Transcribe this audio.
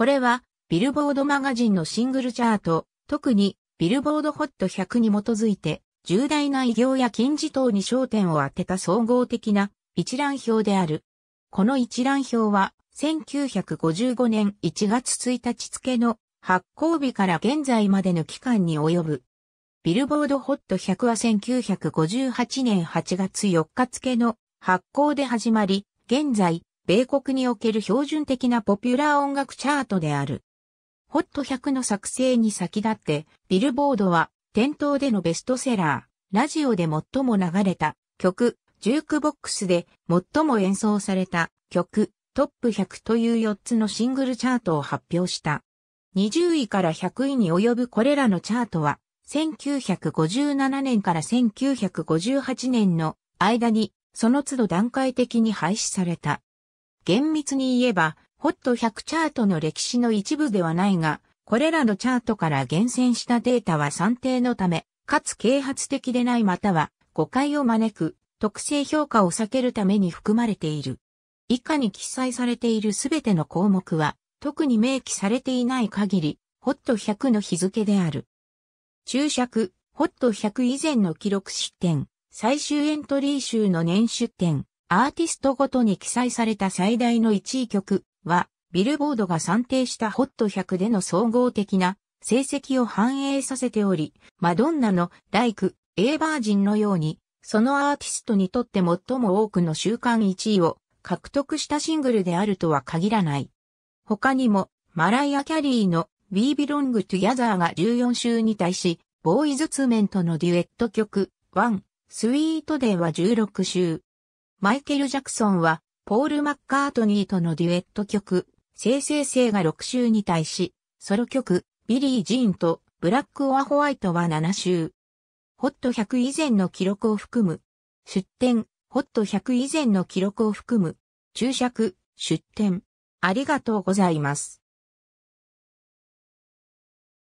これは、ビルボードマガジンのシングルチャート、特に、ビルボードホット100に基づいて、重大な偉業や金字塔に焦点を当てた総合的な一覧表である。この一覧表は、1955年1月1日付の発行日から現在までの期間に及ぶ。ビルボードホット100は1958年8月4日付の発行で始まり、現在米国における標準的なポピュラー音楽チャートである。ホット100の作成に先立って、ビルボードは、店頭でのベストセラー、ラジオで最も流れた曲、ジュークボックスで最も演奏された曲、トップ100という4つのシングルチャートを発表した。20位から100位に及ぶこれらのチャートは、1957年から1958年の間に、その都度段階的に廃止された。厳密に言えば、ホット100チャートの歴史の一部ではないが、これらのチャートから厳選したデータは算定のため、かつ啓発的でないまたは誤解を招く特性評価を避けるために含まれている。以下に記載されているすべての項目は、特に明記されていない限り、ホット100の日付である。注釈、ホット100以前の記録失点、最終エントリー集の年出点。アーティストごとに記載された最大の1位曲は、ビルボードが算定したホット100での総合的な成績を反映させており、マドンナのライク、エーバージンのように、そのアーティストにとって最も多くの週間1位を獲得したシングルであるとは限らない。他にも、マライア・キャリーの We Belong Together が14週に対し、ボーイズ・ツメントのデュエット曲、Sweet Day は16週、マイケル・ジャクソンは、ポール・マッカートニーとのデュエット曲、生成性が6週に対し、ソロ曲、ビリー・ジーンと、ブラック・オア・ホワイトは7週。ホット100以前の記録を含む。出展、ホット100以前の記録を含む。注釈、出展。ありがとうございます。